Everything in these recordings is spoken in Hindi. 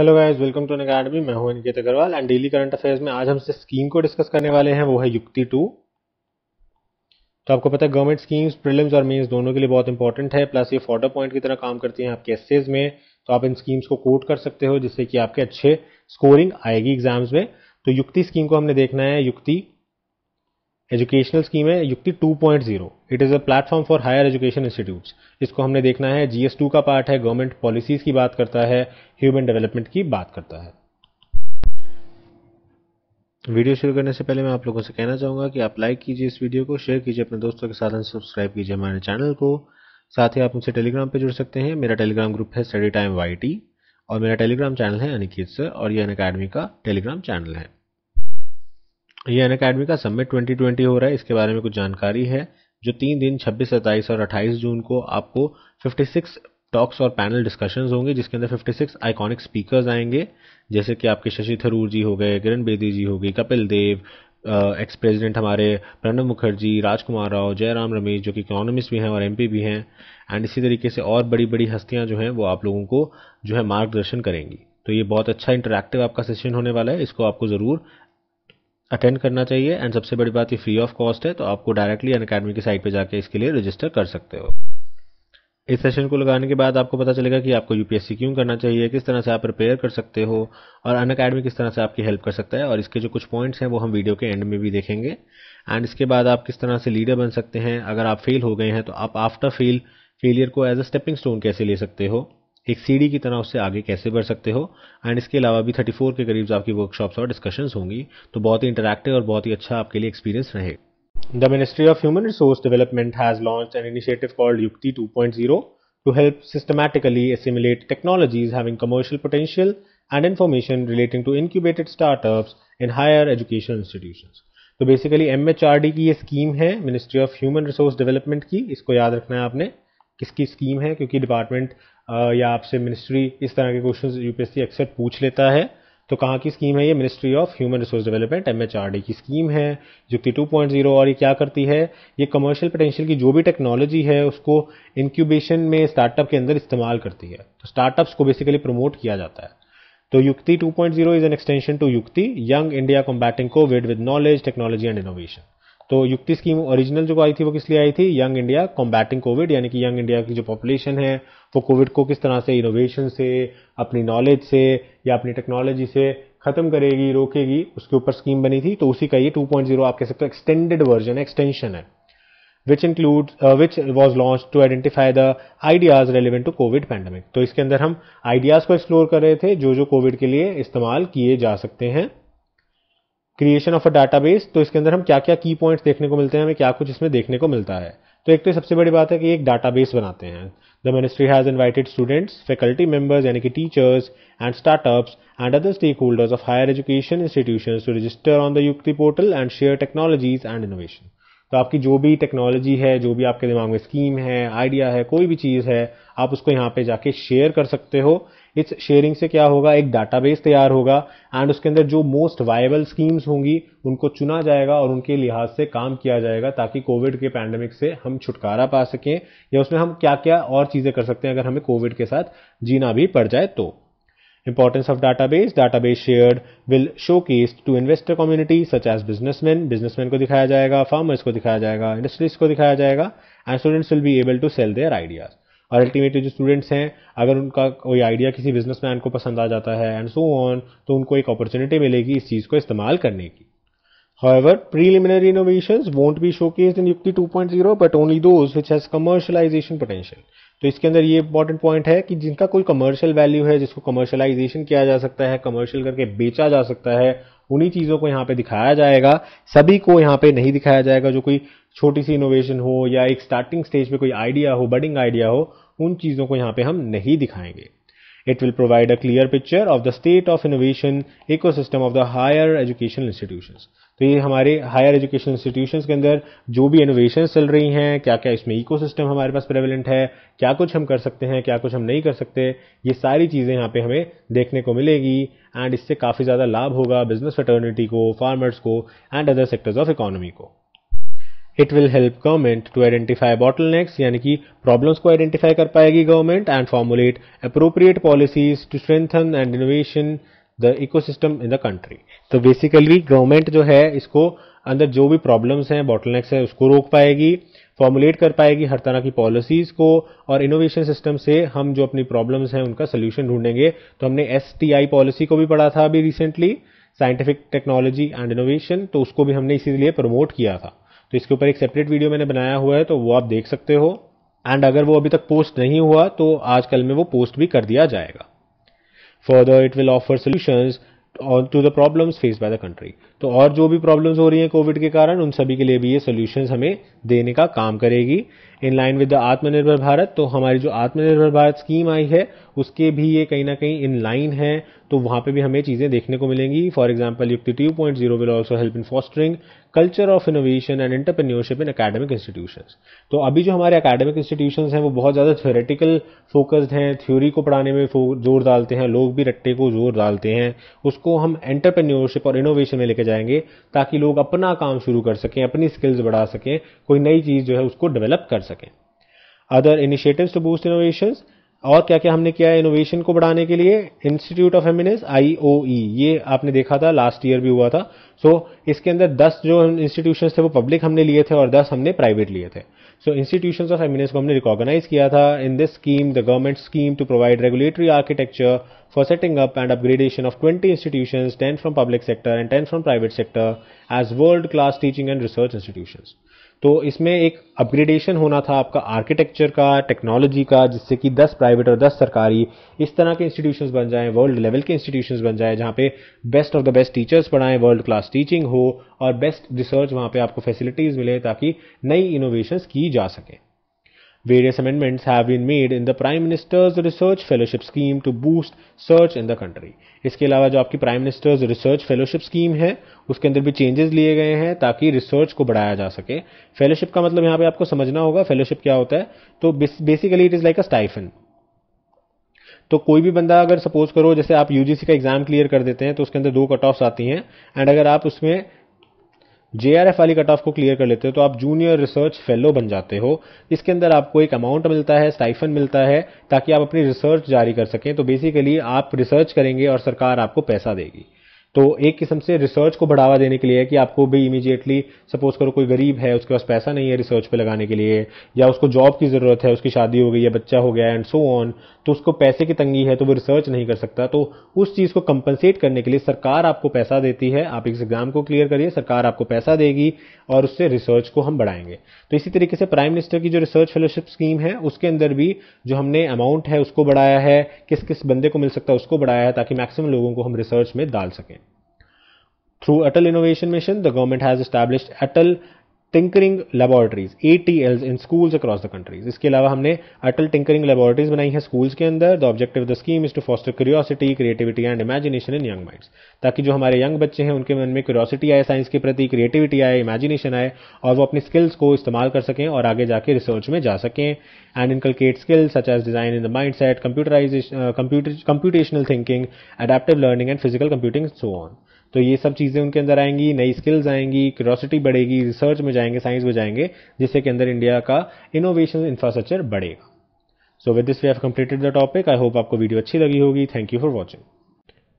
Hello guys welcome to academy मैं हूं Aniket Agarwal and daily current affairs में आज हम जिस स्कीम को डिस्कस करने वाले हैं वो है युक्ति टू तो आपको पता है गवर्नमेंट स्कीम्स प्रिलिम्स और मेंस दोनों के लिए बहुत इंपॉर्टेंट है प्लस ये फोटो पॉइंट की तरह काम करती है आपके एसेज में तो आप इन स्कीम्स को कोट कर सकते हो जिससे कि आपके अच्छे स्कोरिंग आएगी एग्जाम्स में तो युक्ति स्कीम को हमने देखना है युक्ति एजुकेशनल स्कीम है Yukti 2.0 it is a platform for higher education institutes इसको हमने देखना है जी का पार्ट है गवर्नमेंट पॉलिसीज़ की बात करता है ह्यूमन डेवलपमेंट की बात करता है वीडियो शुरू करने से पहले मैं आप लोगों से कहना चाहूंगा कि आप लाइक कीजिए इस वीडियो को शेयर कीजिए अपने दोस्तों के साथ सब्सक्राइब कीजिए हमारे चैनल को साथ ही आप मुझसे टेलीग्राम पर जुड़ सकते हैं मेरा टेलीग्राम ग्रुप है स्टडी टाइम वाई और मेरा टेलीग्राम चैनल है अनिकित सर और ये अन अकेडमी का टेलीग्राम चैनल है ये अन अकेडमी का सबमिट 2020 हो रहा है इसके बारे में कुछ जानकारी है जो तीन दिन 26, सत्ताईस और 28 जून को आपको 56 टॉक्स और पैनल डिस्कशंस होंगे जिसके अंदर 56 आइकॉनिक स्पीकर्स आएंगे जैसे कि आपके शशि थरूर जी हो गए किरण बेदी जी हो गई कपिल देव एक्स प्रेसिडेंट हमारे प्रणब मुखर्जी राजकुमार राव जयराम रमेश जो कि इकोनॉमिस्ट भी हैं और एमपी भी हैं एंड इसी तरीके से और बड़ी बड़ी हस्तियां जो हैं वो आप लोगों को जो है मार्गदर्शन करेंगी तो ये बहुत अच्छा इंटरेक्टिव आपका सेशन होने वाला है इसको आपको ज़रूर अटेंड करना चाहिए एंड सबसे बड़ी बात ये फ्री ऑफ कॉस्ट है तो आपको डायरेक्टली अन अकेडमी की साइट पर जाके इसके लिए रजिस्टर कर सकते हो इस सेशन को लगाने के बाद आपको पता चलेगा कि आपको यूपीएससी क्यों करना चाहिए किस तरह से आप प्रिपेयर कर सकते हो और अन अकेडमी किस तरह से आपकी हेल्प कर सकता है और इसके जो कुछ पॉइंट्स हैं वो हम वीडियो के एंड में भी देखेंगे एंड इसके बाद आप किस तरह से लीडर बन सकते हैं अगर आप फेल हो गए हैं तो आप आफ्टर फेल फेलियर को एज अ स्टेपिंग स्टोन कैसे ले सकते हो एक सीढ़ी की तरह उससे आगे कैसे बढ़ सकते हो एंड इसके अलावा भी 34 के करीब आपकी वर्कशॉप्स और डिस्कशंस होंगी तो बहुत ही इंटरेक्टिव और बहुत ही अच्छा आपके लिए एक्सपीरियंस रहे the ministry of human resource development has launch an initiative called Yukti 2.0 point zero to help systematically assimilate technologies having commercial potential and information relating to incubated startup in higher education institution तो बेसिकली एमएचआरडी की ये स्कीम है ministry of human resource development की इसको याद रखना है आपने किसकी स्कीम है क्योंकि डिपार्टमेंट या आपसे मिनिस्ट्री इस तरह के क्वेश्चन यूपीएससी अक्सर पूछ लेता है तो कहाँ की स्कीम है ये ministry of human resource development M की स्कीम है जुक्ति 2.0 और ये क्या करती है ये कमर्शियल पोटेंशियल की जो भी टेक्नोलॉजी है उसको इंक्यूबेशन में स्टार्टअप के अंदर इस्तेमाल करती है तो स्टार्टअप्स को बेसिकली प्रमोट किया जाता है तो Yukti 2.0 is an extension to Yukti young India combating Covid with knowledge technology and innovation तो युक्ति स्कीम ओरिजिनल जो आई थी वो किस लिए आई थी यंग इंडिया कॉम्बैटिंग कोविड यानी कि यंग इंडिया की जो पॉपुलेशन है वो कोविड को किस तरह से इनोवेशन से अपनी नॉलेज से या अपनी टेक्नोलॉजी से खत्म करेगी रोकेगी उसके ऊपर स्कीम बनी थी तो उसी का ये 2.0 आप कह सकते हो एक्सटेंडेड वर्जन है एक्सटेंशन है which include which was launch to identify the ideas relevant to Covid pandemic तो इसके अंदर हम आइडियाज को एक्सप्लोर कर रहे थे जो जो कोविड के लिए इस्तेमाल किए जा सकते हैं क्रिएशन ऑफ अ डाटाबेस तो इसके अंदर हम क्या क्या की पॉइंट्स देखने को मिलते हैं हमें क्या कुछ इसमें देखने को मिलता है तो एक तो सबसे बड़ी बात है कि एक डाटाबेस बनाते हैं the ministry has invited students faculty members यानी कि teachers and startups and other stakeholders of higher education institution to register on the Yukti portal and share technologies and innovation तो आपकी जो भी टेक्नोलॉजी है जो भी आपके दिमाग में स्कीम है आइडिया है कोई भी चीज़ है आप उसको यहाँ पे जाके शेयर कर सकते हो इस शेयरिंग से क्या होगा एक डाटाबेस तैयार होगा एंड उसके अंदर जो मोस्ट वायबल स्कीम्स होंगी उनको चुना जाएगा और उनके लिहाज से काम किया जाएगा ताकि कोविड के पैंडेमिक से हम छुटकारा पा सकें या उसमें हम क्या क्या और चीज़ें कर सकते हैं अगर हमें कोविड के साथ जीना भी पड़ जाए तो Importance of database. Database shared will showcase to investor community such as businessmen. Businessmen ko dikhaya jayega farmers ko dikhaya jayega industries ko dikhaya jayega and students will be able to sell their ideas. और अल्टीमेटली जो स्टूडेंट्स हैं अगर उनका कोई आइडिया किसी बिजनेसमैन को पसंद आ जाता है एंड सो ऑन तो उनको एक अपॉर्चुनिटी मिलेगी इस चीज़ को इस्तेमाल करने की However, preliminary innovations won't be showcased in Yukti 2.0 but only those which has commercialization potential तो इसके अंदर ये इंपॉर्टेंट पॉइंट है कि जिनका कोई कमर्शियल वैल्यू है जिसको कमर्शलाइजेशन किया जा सकता है कमर्शियल करके बेचा जा सकता है उन्हीं चीज़ों को यहाँ पे दिखाया जाएगा सभी को यहाँ पे नहीं दिखाया जाएगा जो कोई छोटी सी इनोवेशन हो या एक स्टार्टिंग स्टेज पे कोई आइडिया हो बडिंग आइडिया हो उन चीज़ों को यहाँ पे हम नहीं दिखाएंगे It will provide a clear picture of the state of innovation ecosystem of the higher educational institutions. तो ये हमारे हायर एजुकेशन इंस्टीट्यूशंस के अंदर जो भी इनोवेशन चल रही हैं क्या क्या इसमें इकोसिस्टम हमारे पास प्रेवलेंट है क्या कुछ हम कर सकते हैं क्या कुछ हम नहीं कर सकते ये सारी चीज़ें यहाँ पे हमें देखने को मिलेगी एंड इससे काफ़ी ज़्यादा लाभ होगा बिजनेस फटर्निटी को फार्मर्स को and other sectors of economy को it will help government to identify bottlenecks यानी कि प्रॉब्लम्स को आइडेंटिफाई कर पाएगी government and formulate appropriate policies to strengthen and innovation the ecosystem in the country तो बेसिकली गवर्नमेंट जो है इसको अंदर जो भी प्रॉब्लम्स हैं बॉटलनेक्स है उसको रोक पाएगी फॉर्मुलेट कर पाएगी हर तरह की पॉलिसीज को और इनोवेशन सिस्टम से हम जो अपनी प्रॉब्लम्स हैं उनका सोल्यूशन ढूंढेंगे तो हमने एस पॉलिसी को भी पढ़ा था अभी recently scientific technology and innovation तो उसको भी हमने इसीलिए प्रमोट किया था तो इसके ऊपर एक सेपरेट वीडियो मैंने बनाया हुआ है तो वो आप देख सकते हो एंड अगर वो अभी तक पोस्ट नहीं हुआ तो आजकल में वो पोस्ट भी कर दिया जाएगा further it will offer solution to the problem face by the country तो और जो भी प्रॉब्लम हो रही है कोविड के कारण उन सभी के लिए भी ये सोल्यूशन हमें देने का काम करेगी इन लाइन विद द आत्मनिर्भर भारत तो हमारी जो आत्मनिर्भर भारत स्कीम आई है उसके भी ये कहीं ना कहीं इन लाइन है तो वहाँ पे भी हमें चीज़ें देखने को मिलेंगी for example Yukti two point zero will also help in fostering culture of innovation and entrepreneurship in academic institution तो अभी जो हमारे अकेडमिक इंस्टीट्यूशन हैं वो बहुत ज़्यादा थ्योरेटिकल फोकस्ड हैं थ्योरी को पढ़ाने में जोर डालते हैं लोग भी रट्टे को जोर डालते हैं उसको हम एंटरप्रेन्योरशिप और इनोवेशन में लेके जाएंगे ताकि लोग अपना काम शुरू कर सकें अपनी स्किल्स बढ़ा सकें कोई नई चीज़ जो है उसको डेवलप कर सकें other initiative to boost innovation और क्या क्या हमने किया है इनोवेशन को बढ़ाने के लिए इंस्टीट्यूट ऑफ एमिनेस आईओई ये आपने देखा था लास्ट ईयर भी हुआ था सो so, इसके अंदर 10 जो इंस्टीट्यूशंस थे वो पब्लिक हमने लिए थे और 10 हमने प्राइवेट लिए थे सो इंस्टीट्यूशंस ऑफ एमिनेस को हमने रिकॉग्नाइज किया था in this scheme the government scheme to provide regulatory architecture for setting up and upgradation of twenty institutions ten from public sector and ten from private sector as world class teaching and research institutions तो इसमें एक अपग्रेडेशन होना था आपका आर्किटेक्चर का टेक्नोलॉजी का जिससे कि 10 प्राइवेट और 10 सरकारी इस तरह के इंस्टीट्यूशंस बन जाएं वर्ल्ड लेवल के इंस्टीट्यूशंस बन जाएं जहाँ पे best of the best teachers पढ़ाएं वर्ल्ड क्लास टीचिंग हो और बेस्ट रिसर्च वहाँ पे आपको फैसिलिटीज़ मिले ताकि नई इनोवेशंस की जा सकें Various amendments have been made in the Prime Minister's Research Fellowship Scheme to boost search in the country. इसके अलावा जो आपकी Prime Minister's Research Fellowship Scheme है उसके अंदर भी changes लिए गए हैं ताकि research को बढ़ाया जा सके Fellowship का मतलब यहाँ पे आपको समझना होगा Fellowship क्या होता है तो basically it is like a stipend. तो कोई भी बंदा अगर सपोज करो जैसे आप यूजीसी का एग्जाम क्लियर कर देते हैं तो उसके अंदर दो कट ऑफ्स आती हैं एंड अगर आप उसमें जेआरएफ वाली कट ऑफ को क्लियर कर लेते हो तो आप जूनियर रिसर्च फेलो बन जाते हो इसके अंदर आपको एक अमाउंट मिलता है स्टाइफन मिलता है ताकि आप अपनी रिसर्च जारी कर सकें तो बेसिकली आप रिसर्च करेंगे और सरकार आपको पैसा देगी तो एक किस्म से रिसर्च को बढ़ावा देने के लिए है कि आपको भी इमीजिएटली सपोज करो कोई गरीब है उसके पास पैसा नहीं है रिसर्च पे लगाने के लिए या उसको जॉब की ज़रूरत है उसकी शादी हो गई है बच्चा हो गया एंड सो ऑन तो उसको पैसे की तंगी है तो वो रिसर्च नहीं कर सकता तो उस चीज़ को कंपनसेट करने के लिए सरकार आपको पैसा देती है आप इस एग्ज़ाम को क्लियर करिए सरकार आपको पैसा देगी और उससे रिसर्च को हम बढ़ाएंगे तो इसी तरीके से प्राइम मिनिस्टर की जो रिसर्च फेलोशिप स्कीम है उसके अंदर भी जो हमने अमाउंट है उसको बढ़ाया है किस किस बंदे को मिल सकता है उसको बढ़ाया है ताकि मैक्सिमम लोगों को हम रिसर्च में डाल सकें Through Atal Innovation Mission, the government has established Atal tinkering laboratories A T Ls in schools across the countries इसके अलावा हमने अटल टिंकरिंग लेबॉरटरीज बनाई है स्कूल्स के अंदर the objective the scheme is to foster curiosity creativity and imagination in young minds ताकि जो हमारे यंग बच्चे हैं उनके मन में क्यूरियोसिटी आए साइंस के प्रति क्रिएटिविटी आए इमेजिनेशन आए और वो अपनी स्किल्स को इस्तेमाल कर सकें और आगे जाके रिसर्च में जा सकें and inculcate skills such as design in the mind set computerization computational thinking adaptive learning and physical computing so on तो ये सब चीज़ें उनके अंदर आएंगी नई स्किल्स आएंगी क्यूरोसिटी बढ़ेगी रिसर्च में जाएंगे साइंस में जाएंगे जिससे के अंदर इंडिया का इनोवेशन इंफ्रास्ट्रक्चर बढ़ेगा so with this we have completed the topic I hope आपको वीडियो अच्छी लगी होगी thank you for watching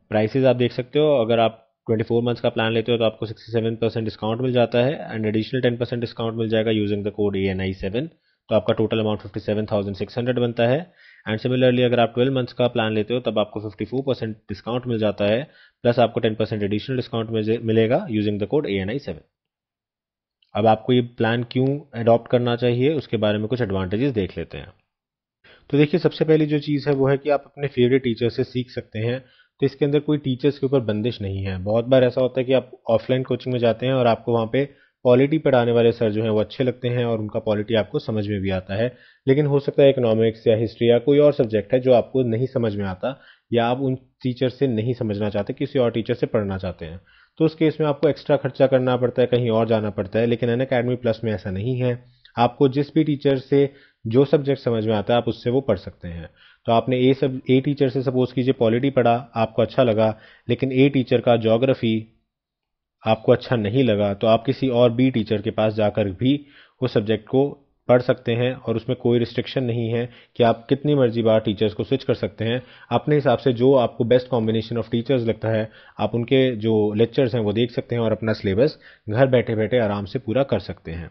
prices आप देख सकते हो अगर आप 24 मंथ्स का प्लान लेते हो तो आपको 67 परसेंट डिस्काउंट मिल जाता है एंड एडिशनल 10 परसेंट डिस्काउंट मिल जाएगा using the code A N I seven तो आपका टोटल अमाउंट 57,600 बनता है एंड सिमिलरली अगर आप 12 मंथ्स का प्लान लेते हो तब आपको 54 परसेंट डिस्काउंट मिल जाता है प्लस आपको 10 परसेंट एडिशनल डिस्काउंट मिलेगा using the code A N I seven अब आपको ये प्लान क्यों अडॉप्ट करना चाहिए उसके बारे में कुछ एडवांटेजेस देख लेते हैं तो देखिए सबसे पहली जो चीज़ है वो है कि आप अपने फेवरेट टीचर से सीख सकते हैं तो इसके अंदर कोई टीचर्स के ऊपर बंदिश नहीं है बहुत बार ऐसा होता है कि आप ऑफलाइन कोचिंग में जाते हैं और आपको वहाँ पे पॉलिटी पढ़ाने वाले सर जो हैं वो अच्छे लगते हैं और उनका पॉलिटी आपको समझ में भी आता है लेकिन हो सकता है इकोनॉमिक्स या हिस्ट्री या कोई और सब्जेक्ट है जो आपको नहीं समझ में आता या आप उन टीचर से नहीं समझना चाहते किसी और टीचर से पढ़ना चाहते हैं तो उस केस में आपको एक्स्ट्रा खर्चा करना पड़ता है कहीं और जाना पड़ता है लेकिन अन अकेडमी प्लस में ऐसा नहीं है आपको जिस भी टीचर से जो सब्जेक्ट समझ में आता है आप उससे वो पढ़ सकते हैं तो आपने ए सब ए टीचर से सपोज कीजिए पॉलिटी पढ़ा आपको अच्छा लगा लेकिन ए टीचर का जोग्राफी आपको अच्छा नहीं लगा तो आप किसी और बी टीचर के पास जाकर भी उस सब्जेक्ट को पढ़ सकते हैं और उसमें कोई रिस्ट्रिक्शन नहीं है कि आप कितनी मर्जी बार टीचर्स को स्विच कर सकते हैं अपने हिसाब से जो आपको बेस्ट कॉम्बिनेशन ऑफ टीचर्स लगता है आप उनके जो लेक्चर्स हैं वो देख सकते हैं और अपना सिलेबस घर बैठे बैठे आराम से पूरा कर सकते हैं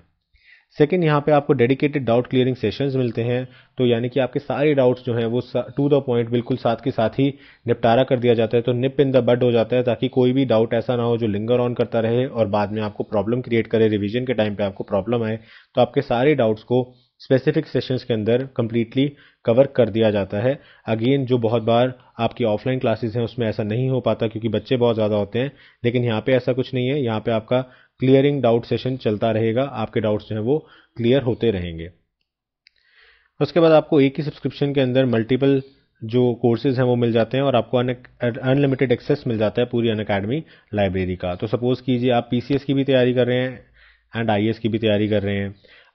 सेकेंड यहाँ पे आपको डेडिकेटेड डाउट क्लियरिंग सेशंस मिलते हैं तो यानी कि आपके सारे डाउट्स जो हैं वो टू द पॉइंट बिल्कुल साथ के साथ ही निपटारा कर दिया जाता है तो निप इन द बड हो जाता है ताकि कोई भी डाउट ऐसा ना हो जो लिंगर ऑन करता रहे और बाद में आपको प्रॉब्लम क्रिएट करे रिविजन के टाइम पर आपको प्रॉब्लम आए तो आपके सारे डाउट्स को स्पेसिफिक सेशंस के अंदर कम्प्लीटली कवर कर दिया जाता है अगेन जो बहुत बार आपकी ऑफलाइन क्लासेस हैं उसमें ऐसा नहीं हो पाता क्योंकि बच्चे बहुत ज़्यादा होते हैं लेकिन यहाँ पे ऐसा कुछ नहीं है यहाँ पे आपका क्लियरिंग डाउट सेशन चलता रहेगा आपके डाउट्स जो हैं वो क्लियर होते रहेंगे उसके बाद आपको एक ही सब्सक्रिप्शन के अंदर मल्टीपल जो कोर्सेज हैं वो मिल जाते हैं और आपको अनलिमिटेड एक्सेस मिल जाता है पूरी अन लाइब्रेरी का तो सपोज़ कीजिए आप पी की भी तैयारी कर रहे हैं एंड आई की भी तैयारी कर रहे हैं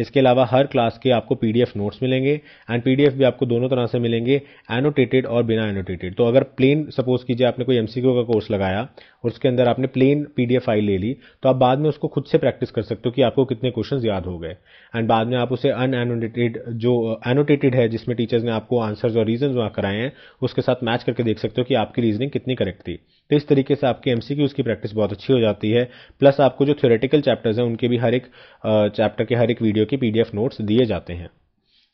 इसके अलावा हर क्लास के आपको पी नोट्स मिलेंगे एंड पी भी आपको दोनों तरह से मिलेंगे एनोटेटेड और बिना एनोटेटेड तो अगर प्लेन सपोज कीजिए आपने कोई एम का कोर्स लगाया और उसके अंदर आपने प्लेन पी फाइल ले ली तो आप बाद में उसको खुद से प्रैक्टिस कर सकते हो कि आपको कितने क्वेश्चन याद हो गए एंड बाद में आप उसे अन एनोटेटेड जो एनोटेटेड uh, है जिसमें टीचर्स ने आपको आंसर्स और रीजन वहाँ कराए हैं उसके साथ मैच करके देख सकते हो कि आपकी रीजनिंग कितनी करेक्ट थी तो इस तरीके से आपकी एम की प्रैक्टिस बहुत अच्छी हो जाती है प्लस आपको जो थ्योरेटिकल चैप्टर्स हैं उनके भी हर एक चैप्टर uh, के हर एक वीडियो के पी नोट्स दिए जाते हैं